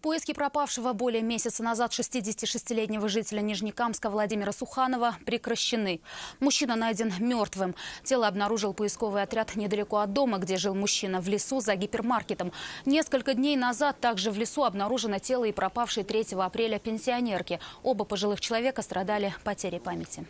Поиски пропавшего более месяца назад 66-летнего жителя Нижнекамска Владимира Суханова прекращены. Мужчина найден мертвым. Тело обнаружил поисковый отряд недалеко от дома, где жил мужчина, в лесу за гипермаркетом. Несколько дней назад также в лесу обнаружено тело и пропавшей 3 апреля пенсионерки. Оба пожилых человека страдали потерей памяти.